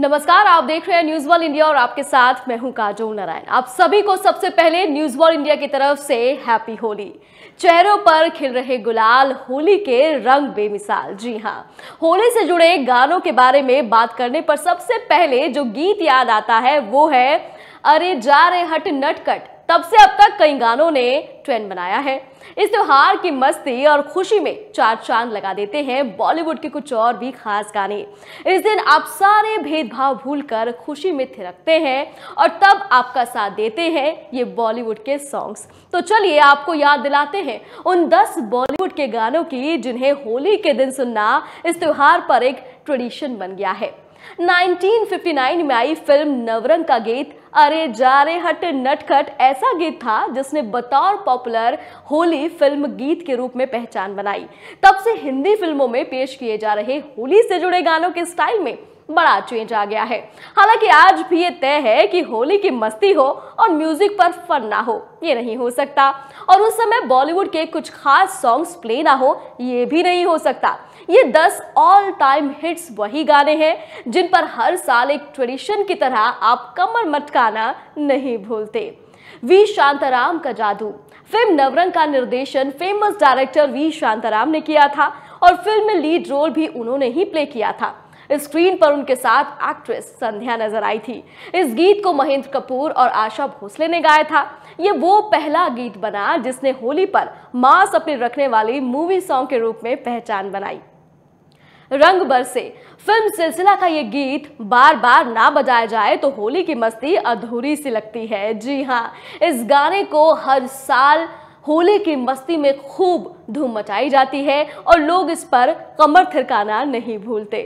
नमस्कार आप देख रहे हैं न्यूज वर्ल्ड इंडिया और आपके साथ मैं हूं काजो नारायण आप सभी को सबसे पहले न्यूज वर्ल्ड इंडिया की तरफ से हैप्पी होली चेहरों पर खिल रहे गुलाल होली के रंग बेमिसाल जी हाँ होली से जुड़े गानों के बारे में बात करने पर सबसे पहले जो गीत याद आता है वो है अरे जा रे हट नटकट तब से अब तक कई गानों ने ट्रेंड बनाया है इस त्योहार की मस्ती और खुशी में चार चांद लगा देते हैं बॉलीवुड के कुछ और भी खास गाने इस दिन आप सारे भेदभाव भूलकर खुशी में थिरकते हैं और तब आपका साथ देते हैं ये बॉलीवुड के सॉन्ग्स तो चलिए आपको याद दिलाते हैं उन दस बॉलीवुड के गानों की जिन्हें होली के दिन सुनना इस त्योहार पर एक ट्रेडिशन बन गया है 1959 में आई फिल्म नवरंग का गीत अरे जा रे हट नटखट ऐसा गीत था जिसने बतौर पॉपुलर होली फिल्म गीत के रूप में पहचान बनाई तब से हिंदी फिल्मों में पेश किए जा रहे होली से जुड़े गानों के स्टाइल में बड़ा चेंज आ गया है हालांकि आज भी ये तय है कि होली की मस्ती हो और म्यूजिक पर फन ना हो ये नहीं हो सकता और उस समय बॉलीवुड के कुछ खास सॉन्ग्स प्ले ना हो ये भी नहीं हो सकता ये दस ऑल टाइम हिट्स वही गाने हैं जिन पर हर साल एक ट्रेडिशन की तरह आप कमर मटकाना नहीं भूलते वी शांताराम का जादू फिल्म नवरंग का निर्देशन फेमस डायरेक्टर वी शांताराम ने किया था और फिल्म में लीड रोल भी उन्होंने ही प्ले किया था स्क्रीन पर उनके साथ एक्ट्रेस संध्या नजर आई थी इस गीत को महेंद्र कपूर और आशा भोसले ने गाया था ये वो पहला गीत बना जिसने होली पर मास अपील रखने वाली मूवी सॉन्ग के रूप में पहचान बनाई रंग बरसे फिल्म सिलसिला का ये गीत बार बार ना बजाया जाए तो होली की मस्ती अधूरी सी लगती है जी हाँ इस गाने को हर साल होली की मस्ती में खूब धूम मचाई जाती है और लोग इस पर कमर थिरकाना नहीं भूलते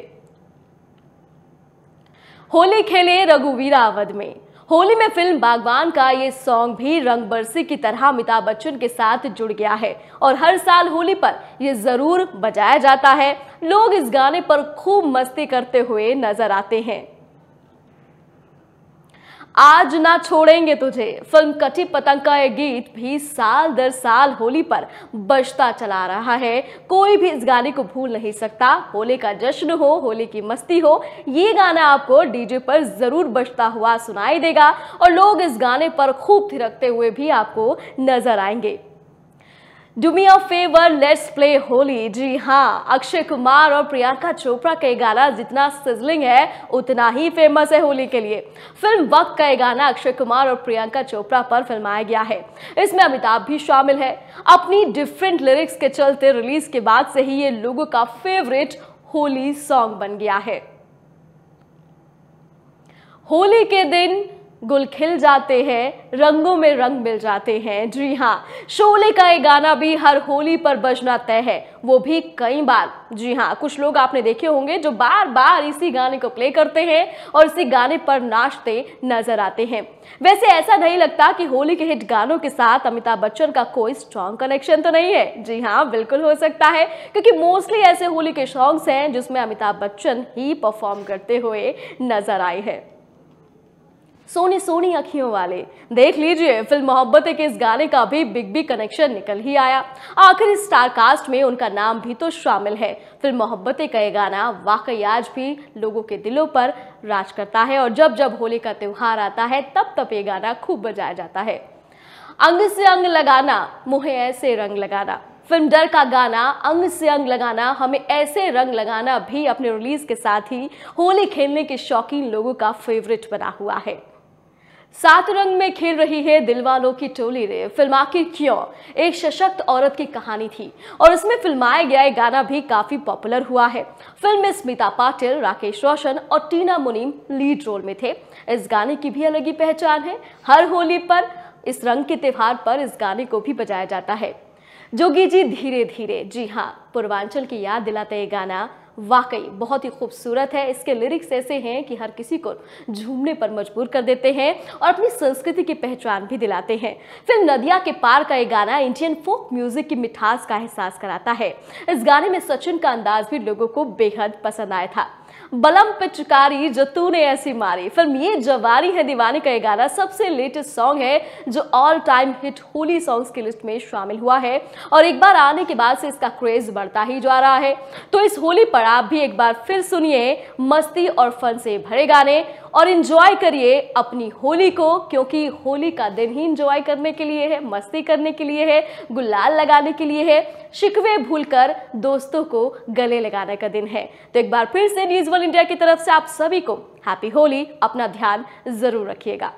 होली खेले रघुवीरा अवध में होली में फिल्म बागवान का ये सॉन्ग भी रंग बरसी की तरह अमिताभ बच्चन के साथ जुड़ गया है और हर साल होली पर ये ज़रूर बजाया जाता है लोग इस गाने पर खूब मस्ती करते हुए नजर आते हैं आज ना छोड़ेंगे तुझे फिल्म कटी पतंग का यह गीत भी साल दर साल होली पर बजता चला रहा है कोई भी इस गाने को भूल नहीं सकता होली का जश्न हो होली की मस्ती हो ये गाना आपको डीजे पर जरूर बजता हुआ सुनाई देगा और लोग इस गाने पर खूब थिरकते हुए भी आपको नजर आएंगे do me favour let's play Holi जी हाँ अक्षय कुमार और प्रियंका चोपड़ा का गाना जितना सिजलिंग है उतना ही फेमस है होली के लिए फिल्म वक्त का गाना अक्षय कुमार और प्रियंका चोपड़ा पर फिल्माया गया है इसमें अमिताभ भी शामिल है अपनी डिफरेंट लिरिक्स के चलते रिलीज के बाद से ही ये लोगों का फेवरेट होली सॉन्ग बन गया है होली के दिन गुल खिल जाते हैं रंगों में रंग मिल जाते हैं जी हाँ शोले का ये गाना भी हर होली पर बजना तय है वो भी कई बार जी हाँ कुछ लोग आपने देखे होंगे जो बार बार इसी गाने को प्ले करते हैं और इसी गाने पर नाचते नजर आते हैं वैसे ऐसा नहीं लगता कि होली के हिट गानों के साथ अमिताभ बच्चन का कोई स्ट्रॉन्ग कनेक्शन तो नहीं है जी हाँ बिल्कुल हो सकता है क्योंकि मोस्टली ऐसे होली के सॉन्ग्स हैं जिसमें अमिताभ बच्चन ही परफॉर्म करते हुए नजर आए हैं सोनी सोनी अखियों वाले देख लीजिए फिल्म मोहब्बत के इस गाने का भी बिग बी कनेक्शन निकल ही आया आखिर स्टार कास्ट में उनका नाम भी तो शामिल है फिल्म मोहब्बत का ये गाना वाकई आज भी लोगों के दिलों पर राज करता है और जब जब होली का त्यौहार आता है तब तब ये गाना खूब बजाया जाता है अंग से अंग लगाना मुहे ऐसे रंग लगाना फिल्म डर का गाना अंग से अंग लगाना हमें ऐसे रंग लगाना भी अपने रिलीज के साथ ही होली खेलने के शौकीन लोगों का फेवरेट बना हुआ है सात रंग में खेल रही है दिलवालों की टोली रे फिल्म आखिर क्यों एक सशक्त औरत की कहानी थी और इसमें फिल्माया गया एक गाना भी काफी पॉपुलर हुआ है फिल्म में स्मिता पाटिल राकेश रोशन और टीना मुनीम लीड रोल में थे इस गाने की भी अलग ही पहचान है हर होली पर इस रंग के त्यौहार पर इस गाने को भी बजाया जाता है जोगी जी धीरे धीरे जी हाँ पूर्वांचल की याद दिलाता ये गाना वाकई बहुत ही खूबसूरत है इसके लिरिक्स ऐसे हैं कि हर किसी को झूमने पर मजबूर कर देते हैं और अपनी संस्कृति की पहचान भी दिलाते हैं फिल्म नदिया के पार का ये गाना इंडियन फोक म्यूजिक की मिठास का एहसास कराता है इस गाने में सचिन का अंदाज भी लोगों को बेहद पसंद आया था बलम पे चुकारी जो तूने ऐसी मारी फिल्म ये जवारी है दीवानी का गाना सबसे लेटेस्ट सॉन्ग है जो all time hit Holi songs की लिस्ट में शामिल हुआ है और एक बार आने के बाद से इसका क्रेज बढ़ता ही जा रहा है तो इस होली पर आप भी एक बार फिर सुनिए मस्ती और फन से भरे गाने और इन्जॉय करिए अपनी होली को क्योंकि होली का दिन ही इंजॉय करने के लिए है मस्ती करने के लिए है गुलाल लगाने के लिए है शिकवे भूलकर दोस्तों को गले लगाने का दिन है तो एक बार फिर से न्यूज वन इंडिया की तरफ से आप सभी को हैप्पी होली अपना ध्यान जरूर रखिएगा